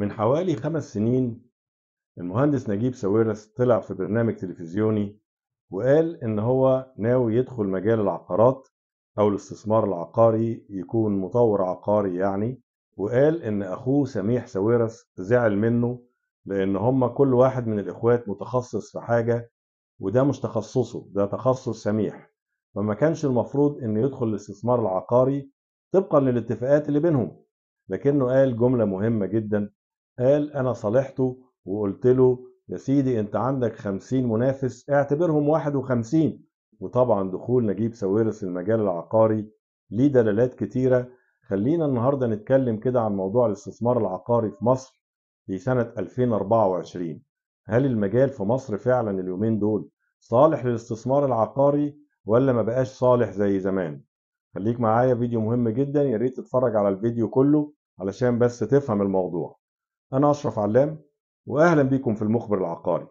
من حوالي خمس سنين المهندس نجيب ساويرس طلع في برنامج تلفزيوني وقال إن هو ناوي يدخل مجال العقارات أو الاستثمار العقاري يكون مطور عقاري يعني وقال إن أخوه سميح ساويرس زعل منه لأن هما كل واحد من الإخوات متخصص في حاجة وده مش تخصصه ده تخصص سميح فما كانش المفروض إنه يدخل الاستثمار العقاري طبقا للاتفاقات اللي بينهم لكنه قال جملة مهمة جدا قال أنا صالحته وقلت له يا سيدي أنت عندك 50 منافس اعتبرهم 51 وطبعا دخول نجيب ساويرس المجال العقاري ليه دلالات كتيرة خلينا النهاردة نتكلم كده عن موضوع الاستثمار العقاري في مصر في سنة 2024 هل المجال في مصر فعلا اليومين دول صالح للاستثمار العقاري ولا ما بقاش صالح زي زمان خليك معايا فيديو مهم جدا يا ريت تتفرج على الفيديو كله علشان بس تفهم الموضوع أنا أشرف علام وأهلا بكم في المخبر العقاري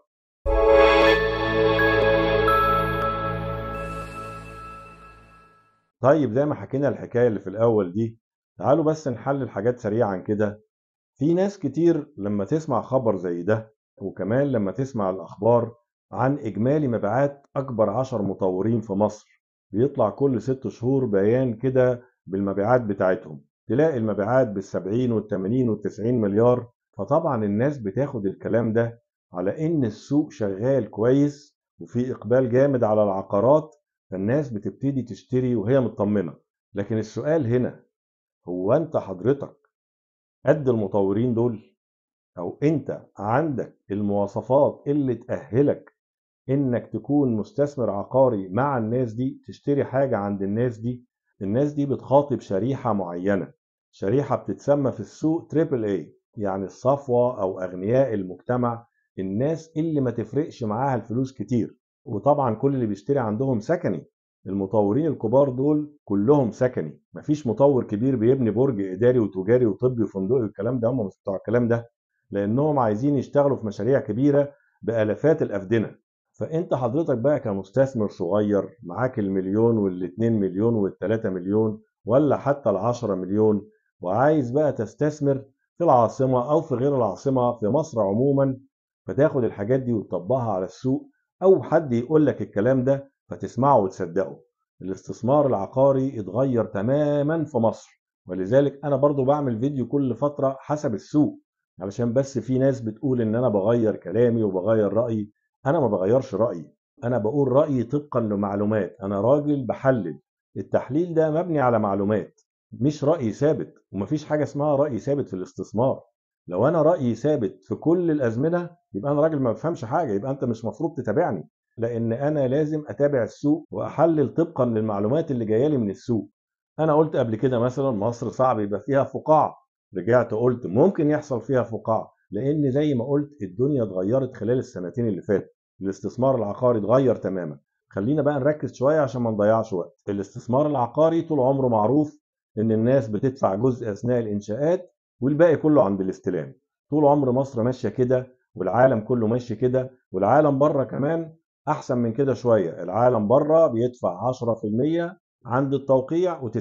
طيب زي ما حكينا الحكاية اللي في الأول دي تعالوا بس نحلل حاجات سريعا كده في ناس كتير لما تسمع خبر زي ده وكمان لما تسمع الأخبار عن إجمالي مبيعات أكبر عشر مطورين في مصر بيطلع كل ست شهور بيان كده بالمبيعات بتاعتهم تلاقي المبيعات بال70 وال80 وال90 مليار فطبعا الناس بتاخد الكلام ده على ان السوق شغال كويس وفي اقبال جامد على العقارات فالناس بتبتدي تشتري وهي مطمنه لكن السؤال هنا هو انت حضرتك قد المطورين دول او انت عندك المواصفات اللي تاهلك انك تكون مستثمر عقاري مع الناس دي تشتري حاجه عند الناس دي الناس دي بتخاطب شريحه معينه شريحه بتتسمى في السوق تريبل اي يعني الصفوة أو أغنياء المجتمع الناس اللي ما تفرقش معاها الفلوس كتير وطبعا كل اللي بيشتري عندهم سكني المطورين الكبار دول كلهم سكني مفيش مطور كبير بيبني برج إداري وتجاري وطبي وفندقي والكلام ده هم مش بتوع الكلام ده لأنهم عايزين يشتغلوا في مشاريع كبيرة بآلافات الأفدنة فأنت حضرتك بقى كمستثمر صغير معاك المليون والاتنين مليون والتلاتة مليون ولا حتى العشرة مليون وعايز بقى تستثمر في العاصمة أو في غير العاصمة في مصر عموما فتاخد الحاجات دي وتطبقها على السوق أو حد يقول لك الكلام ده فتسمعه وتصدقه الاستثمار العقاري اتغير تماما في مصر ولذلك أنا برضو بعمل فيديو كل فترة حسب السوق علشان بس في ناس بتقول إن أنا بغير كلامي وبغير رأيي أنا ما بغيرش رأيي أنا بقول رأيي طبقا لمعلومات أنا راجل بحلل التحليل ده مبني على معلومات مش رأي ثابت ومفيش حاجة اسمها رأي ثابت في الاستثمار لو أنا رأيي ثابت في كل الأزمنة يبقى أنا راجل ما بفهمش حاجة يبقى أنت مش مفروض تتابعني لأن أنا لازم أتابع السوق وأحلل طبقا للمعلومات اللي جاية لي من السوق أنا قلت قبل كده مثلا مصر صعب يبقى فيها فقاعة رجعت قلت ممكن يحصل فيها فقاعة لأن زي ما قلت الدنيا اتغيرت خلال السنتين اللي فاتت الاستثمار العقاري اتغير تماما خلينا بقى نركز شويه عشان ما نضيعش وقت الاستثمار العقاري طول عمره معروف ان الناس بتدفع جزء اثناء الانشاءات والباقي كله عند الاستلام طول عمر مصر ماشيه كده والعالم كله ماشي كده والعالم بره كمان احسن من كده شويه العالم بره بيدفع 10% عند التوقيع و90%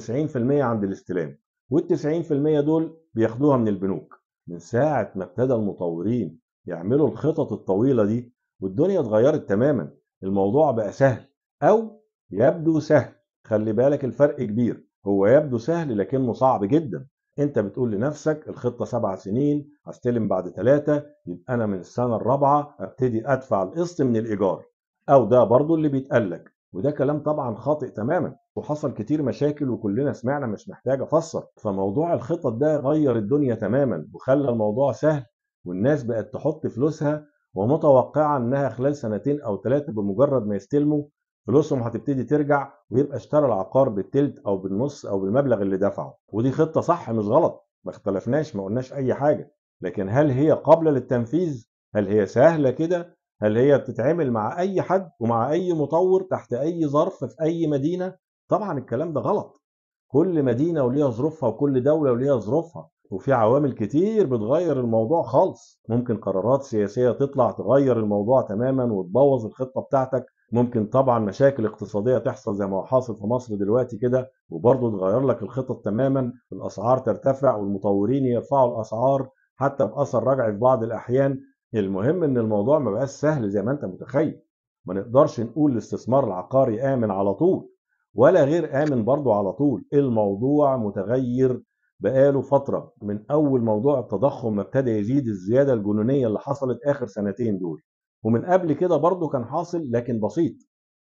عند الاستلام وال90% دول بياخدوها من البنوك من ساعه ما ابتدى المطورين يعملوا الخطط الطويله دي والدنيا اتغيرت تماما الموضوع بقى سهل او يبدو سهل خلي بالك الفرق كبير هو يبدو سهل لكنه صعب جدا انت بتقول لنفسك الخطه سبع سنين هستلم بعد ثلاثه يبقى انا من السنه الرابعه ابتدي ادفع القسط من الايجار او ده برضو اللي بيتقال لك وده كلام طبعا خاطئ تماما وحصل كتير مشاكل وكلنا سمعنا مش محتاج افسر فموضوع الخطط ده غير الدنيا تماما وخلى الموضوع سهل والناس بقت تحط فلوسها ومتوقعه انها خلال سنتين او ثلاثه بمجرد ما يستلموا فلوسهم هتبتدي ترجع ويبقى اشترى العقار بالتلت او بالنص او بالمبلغ اللي دفعه ودي خطه صح مش غلط ما اختلفناش ما قلناش اي حاجه لكن هل هي قابله للتنفيذ هل هي سهله كده هل هي بتتعمل مع اي حد ومع اي مطور تحت اي ظرف في اي مدينه طبعا الكلام ده غلط كل مدينه وليها ظروفها وكل دوله وليها ظروفها وفي عوامل كتير بتغير الموضوع خالص ممكن قرارات سياسيه تطلع تغير الموضوع تماما وتبوظ الخطه بتاعتك ممكن طبعا مشاكل اقتصاديه تحصل زي ما حاصل في مصر دلوقتي كده وبرضه تغير لك الخطط تماما الاسعار ترتفع والمطورين يرفعوا الاسعار حتى باثر رجعي في بعض الاحيان المهم ان الموضوع ما بقاش سهل زي ما انت متخيل ما نقدرش نقول الاستثمار العقاري امن على طول ولا غير امن برضه على طول الموضوع متغير بقاله فتره من اول موضوع التضخم ما ابتدى يزيد الزياده الجنونيه اللي حصلت اخر سنتين دول ومن قبل كده برضه كان حاصل لكن بسيط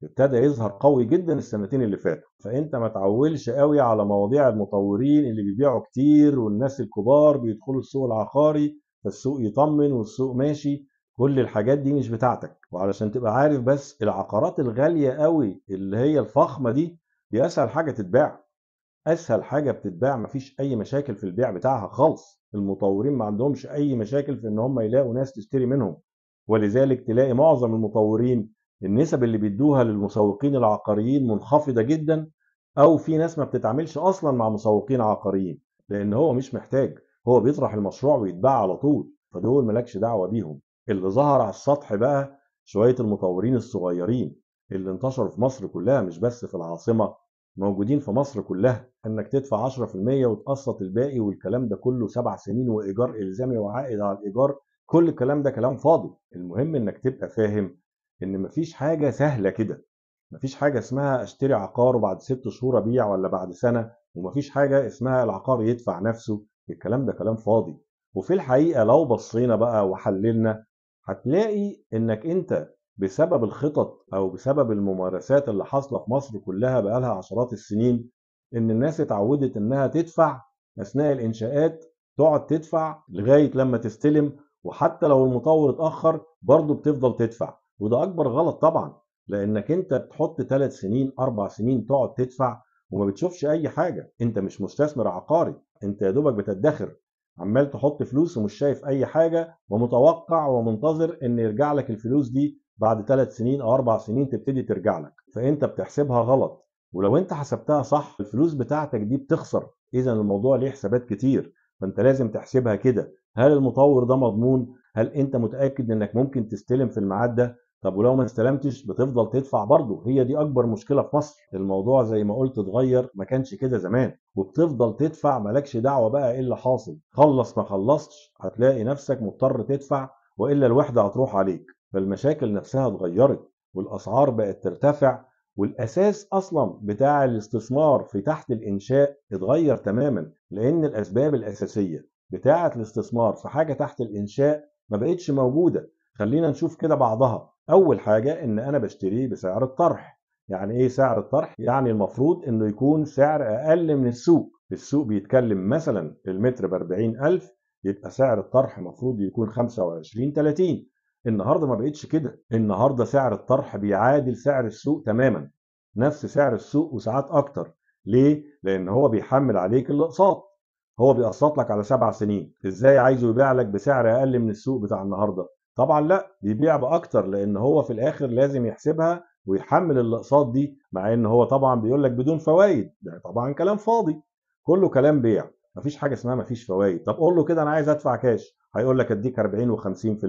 ابتدى يظهر قوي جدا السنتين اللي فاتوا فانت ما تعولش قوي على مواضيع المطورين اللي بيبيعوا كتير والناس الكبار بيدخلوا السوق العقاري فالسوق يطمن والسوق ماشي كل الحاجات دي مش بتاعتك وعلشان تبقى عارف بس العقارات الغاليه قوي اللي هي الفخمه دي دي اسهل حاجه تتباع اسهل حاجه بتتباع مفيش اي مشاكل في البيع بتاعها خالص المطورين ما عندهمش اي مشاكل في ان هم يلاقوا ناس تشتري منهم ولذلك تلاقي معظم المطورين النسب اللي بيدوها للمسوقين العقاريين منخفضه جدا او في ناس ما بتتعاملش اصلا مع مسوقين عقاريين لان هو مش محتاج هو بيطرح المشروع ويتباع على طول فدول مالكش دعوه بيهم اللي ظهر على السطح بقى شويه المطورين الصغيرين اللي انتشروا في مصر كلها مش بس في العاصمه موجودين في مصر كلها انك تدفع 10% وتقسط الباقي والكلام ده كله سبع سنين وايجار الزامي وعائد على الايجار كل الكلام ده كلام فاضي المهم انك تبقى فاهم ان مفيش حاجه سهله كده مفيش حاجه اسمها اشتري عقار وبعد ست شهور ابيع ولا بعد سنه ومفيش حاجه اسمها العقار يدفع نفسه الكلام ده كلام فاضي وفي الحقيقه لو بصينا بقى وحللنا هتلاقي انك انت بسبب الخطط او بسبب الممارسات اللي حاصله في مصر كلها بقالها عشرات السنين ان الناس اتعودت انها تدفع اثناء الانشاءات تقعد تدفع لغايه لما تستلم وحتى لو المطور اتاخر برضه بتفضل تدفع وده اكبر غلط طبعا لانك انت بتحط ثلاث سنين اربع سنين تقعد تدفع وما بتشوفش اي حاجه انت مش مستثمر عقاري انت يا دوبك بتدخر عمال تحط فلوس ومش شايف اي حاجه ومتوقع ومنتظر ان يرجع لك الفلوس دي بعد ثلاث سنين او اربع سنين تبتدي ترجع لك فانت بتحسبها غلط ولو انت حسبتها صح الفلوس بتاعتك دي بتخسر اذا الموضوع ليه حسابات كتير فانت لازم تحسبها كده هل المطور ده مضمون هل انت متاكد انك ممكن تستلم في الميعاد ده طب ولو ما استلمتش بتفضل تدفع برضه هي دي اكبر مشكله في مصر الموضوع زي ما قلت اتغير ما كانش كده زمان وبتفضل تدفع مالكش دعوه بقى ايه اللي حاصل خلص ما خلصتش هتلاقي نفسك مضطر تدفع والا الوحده هتروح عليك فالمشاكل نفسها اتغيرت والاسعار بقت ترتفع والاساس اصلا بتاع الاستثمار في تحت الانشاء اتغير تماما لان الاسباب الاساسيه بتاعة الاستثمار في حاجة تحت الإنشاء ما بقتش موجودة خلينا نشوف كده بعضها أول حاجة إن أنا بشتريه بسعر الطرح يعني إيه سعر الطرح؟ يعني المفروض إنه يكون سعر أقل من السوق السوق بيتكلم مثلا المتر ب 40000 يبقى سعر الطرح المفروض يكون 25 30 النهارده ما بقتش كده النهارده سعر الطرح بيعادل سعر السوق تماما نفس سعر السوق وساعات اكتر ليه لان هو بيحمل عليك الاقساط هو بيقسط لك على سبع سنين ازاي عايزه يبيع لك بسعر اقل من السوق بتاع النهارده طبعا لا بيبيع باكتر لان هو في الاخر لازم يحسبها ويحمل الاقساط دي مع ان هو طبعا بيقول لك بدون فوائد ده طبعا كلام فاضي كله كلام بيع مفيش حاجه اسمها مفيش فوائد طب قول له كده انا عايز ادفع كاش هيقول لك اديك 40 و50%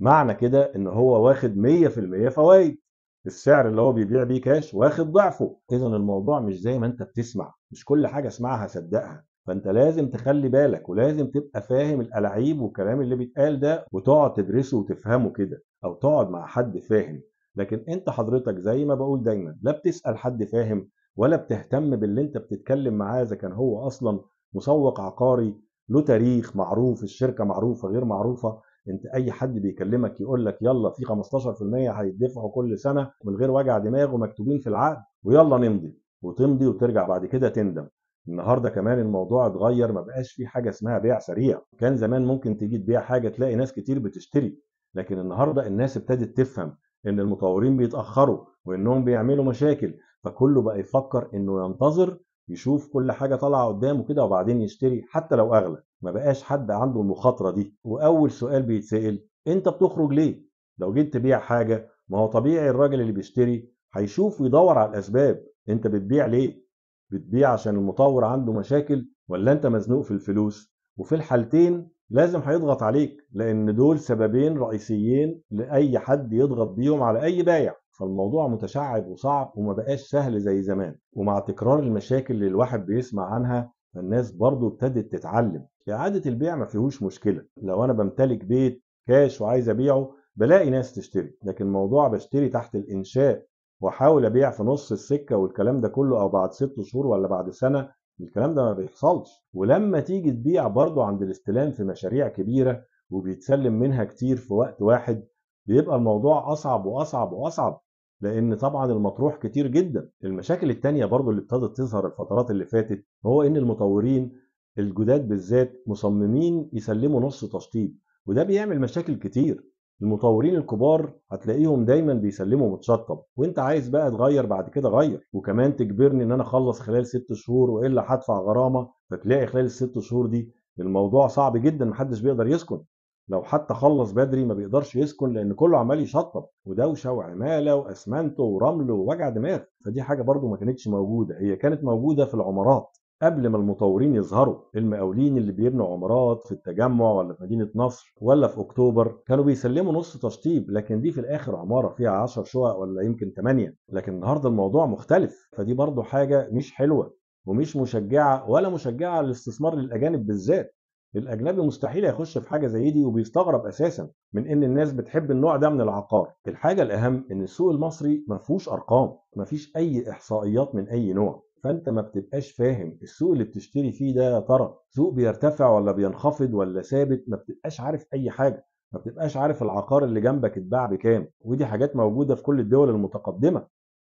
معنى كده ان هو واخد 100% فوائد السعر اللي هو بيبيع بيه كاش واخد ضعفه اذا الموضوع مش زي ما انت بتسمع مش كل حاجه اسمعها صدقها فانت لازم تخلي بالك ولازم تبقى فاهم الالعيب والكلام اللي بيتقال ده وتقعد تدرسه وتفهمه كده او تقعد مع حد فاهم لكن انت حضرتك زي ما بقول دايما لا بتسال حد فاهم ولا بتهتم باللي انت بتتكلم معاه اذا كان هو اصلا مسوق عقاري له تاريخ معروف الشركه معروفه غير معروفه انت اي حد بيكلمك يقول لك يلا في 15% هيدفعوا كل سنه من غير وجع دماغ ومكتوبين في العقد ويلا نمضي وتمضي وترجع بعد كده تندم النهارده كمان الموضوع اتغير ما بقاش في حاجه اسمها بيع سريع كان زمان ممكن تيجي تبيع حاجه تلاقي ناس كتير بتشتري لكن النهارده الناس ابتدت تفهم ان المطورين بيتاخروا وانهم بيعملوا مشاكل فكله بقى يفكر انه ينتظر يشوف كل حاجه طالعه قدامه كده وبعدين يشتري حتى لو اغلى ما بقاش حد عنده المخاطره دي واول سؤال بيتسال انت بتخرج ليه لو جيت تبيع حاجه ما هو طبيعي الراجل اللي بيشتري هيشوف ويدور على الاسباب انت بتبيع ليه بتبيع عشان المطور عنده مشاكل ولا انت مزنوق في الفلوس وفي الحالتين لازم هيضغط عليك لان دول سببين رئيسيين لاي حد يضغط بيهم على اي بايع فالموضوع متشعب وصعب وما بقاش سهل زي زمان ومع تكرار المشاكل اللي الواحد بيسمع عنها فالناس برضه ابتدت تتعلم إعادة البيع ما فيهوش مشكلة لو أنا بمتلك بيت كاش وعايز أبيعه بلاقي ناس تشتري لكن موضوع بشتري تحت الإنشاء واحاول ابيع في نص السكه والكلام ده كله او بعد ست شهور ولا بعد سنه الكلام ده ما بيحصلش ولما تيجي تبيع برضه عند الاستلام في مشاريع كبيره وبيتسلم منها كتير في وقت واحد بيبقى الموضوع اصعب واصعب واصعب لان طبعا المطروح كتير جدا المشاكل التانية برضو اللي ابتدت تظهر الفترات اللي فاتت هو ان المطورين الجداد بالذات مصممين يسلموا نص تشطيب وده بيعمل مشاكل كتير المطورين الكبار هتلاقيهم دايما بيسلموا متشطب وانت عايز بقى تغير بعد كده غير وكمان تجبرني ان انا اخلص خلال ست شهور والا هدفع غرامه فتلاقي خلال الست شهور دي الموضوع صعب جدا محدش بيقدر يسكن لو حتى خلص بدري ما بيقدرش يسكن لان كله عمال يشطب ودوشه وعماله واسمنت ورمل ووجع دماغ فدي حاجه برده ما كانتش موجوده هي كانت موجوده في العمارات قبل ما المطورين يظهروا المقاولين اللي بيبنوا عمارات في التجمع ولا في مدينه نصر ولا في اكتوبر كانوا بيسلموا نص تشطيب لكن دي في الاخر عماره فيها 10 شقق ولا يمكن 8 لكن النهارده الموضوع مختلف فدي برضه حاجه مش حلوه ومش مشجعه ولا مشجعه للاستثمار للاجانب بالذات الاجنبي مستحيل يخش في حاجه زي دي وبيستغرب اساسا من ان الناس بتحب النوع ده من العقار الحاجه الاهم ان السوق المصري ما فيهوش ارقام ما فيش اي احصائيات من اي نوع فانت ما بتبقاش فاهم السوق اللي بتشتري فيه ده يا ترى سوق بيرتفع ولا بينخفض ولا ثابت ما بتبقاش عارف اي حاجه ما بتبقاش عارف العقار اللي جنبك اتباع بكام ودي حاجات موجوده في كل الدول المتقدمه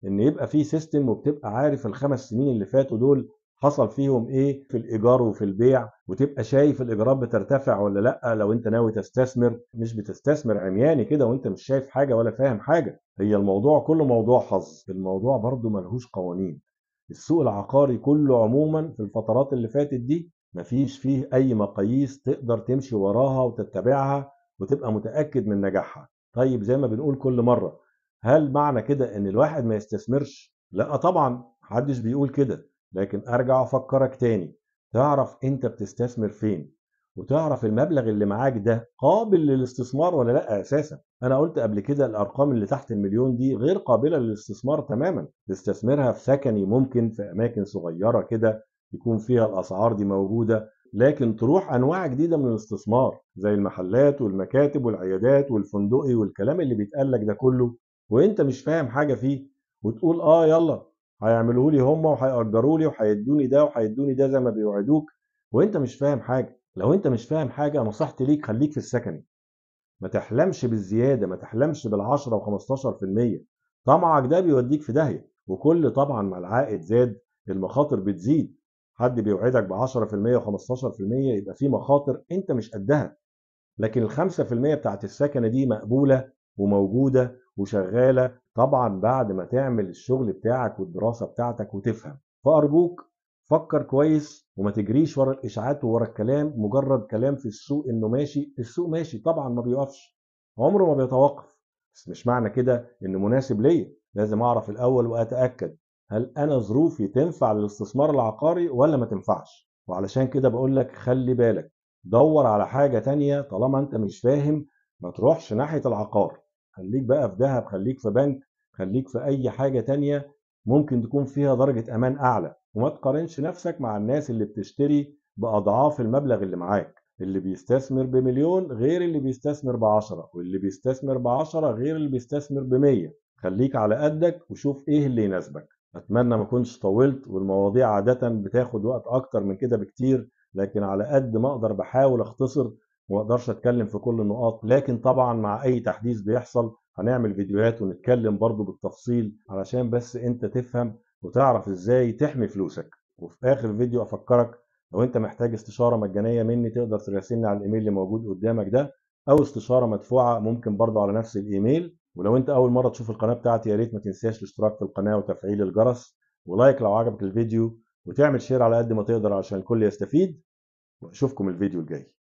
ان يبقى في سيستم وبتبقى عارف الخمس سنين اللي فاتوا دول حصل فيهم ايه في الايجار وفي البيع وتبقى شايف الايجارات بترتفع ولا لا لو انت ناوي تستثمر مش بتستثمر عمياني كده وانت مش شايف حاجه ولا فاهم حاجه هي الموضوع كله موضوع حظ الموضوع برضه ملهوش قوانين السوق العقاري كله عموما في الفترات اللي فاتت دي مفيش فيه أي مقاييس تقدر تمشي وراها وتتبعها وتبقى متأكد من نجاحها طيب زي ما بنقول كل مرة هل معنى كده إن الواحد ما يستثمرش؟ لا طبعا محدش بيقول كده لكن أرجع أفكرك تاني تعرف أنت بتستثمر فين وتعرف المبلغ اللي معاك ده قابل للاستثمار ولا لا اساسا انا قلت قبل كده الارقام اللي تحت المليون دي غير قابله للاستثمار تماما تستثمرها في سكني ممكن في اماكن صغيره كده يكون فيها الاسعار دي موجوده لكن تروح انواع جديده من الاستثمار زي المحلات والمكاتب والعيادات والفندقي والكلام اللي بيتقال لك ده كله وانت مش فاهم حاجه فيه وتقول اه يلا هيعملوا لي هم وهيأجروا لي وهيدوني ده وهيدوني ده زي ما بيوعدوك وانت مش فاهم حاجه لو انت مش فاهم حاجه نصيحتي ليك خليك في السكن ما تحلمش بالزياده ما تحلمش بال10 و15% طمعك ده بيوديك في داهيه وكل طبعا ما العائد زاد المخاطر بتزيد حد بيوعدك ب 10% و15% يبقى في مخاطر انت مش قدها لكن ال 5% بتاعت السكنه دي مقبوله وموجوده وشغاله طبعا بعد ما تعمل الشغل بتاعك والدراسه بتاعتك وتفهم فارجوك فكر كويس وما تجريش ورا الاشاعات وورا الكلام مجرد كلام في السوق انه ماشي السوق ماشي طبعا ما بيقفش عمره ما بيتوقف بس مش معنى كده انه مناسب ليا لازم اعرف الاول واتاكد هل انا ظروفي تنفع للاستثمار العقاري ولا ما تنفعش وعلشان كده بقول لك خلي بالك دور على حاجه تانية طالما انت مش فاهم ما تروحش ناحيه العقار خليك بقى في ذهب خليك في بنك خليك في اي حاجه تانية ممكن تكون فيها درجه امان اعلى وما تقارنش نفسك مع الناس اللي بتشتري بأضعاف المبلغ اللي معاك اللي بيستثمر بمليون غير اللي بيستثمر بعشرة واللي بيستثمر بعشرة غير اللي بيستثمر بمية خليك على قدك وشوف ايه اللي يناسبك اتمنى ما كنتش طولت والمواضيع عادة بتاخد وقت اكتر من كده بكتير لكن على قد ما اقدر بحاول اختصر وما اقدرش اتكلم في كل النقاط لكن طبعا مع اي تحديث بيحصل هنعمل فيديوهات ونتكلم برضو بالتفصيل علشان بس انت تفهم وتعرف ازاي تحمي فلوسك وفي اخر فيديو افكرك لو انت محتاج استشاره مجانيه مني تقدر تراسلني على الايميل اللي موجود قدامك ده او استشاره مدفوعه ممكن برضه على نفس الايميل ولو انت اول مره تشوف القناه بتاعتي يا ريت ما تنساش الاشتراك في القناه وتفعيل الجرس ولايك لو عجبك الفيديو وتعمل شير على قد ما تقدر عشان الكل يستفيد واشوفكم الفيديو الجاي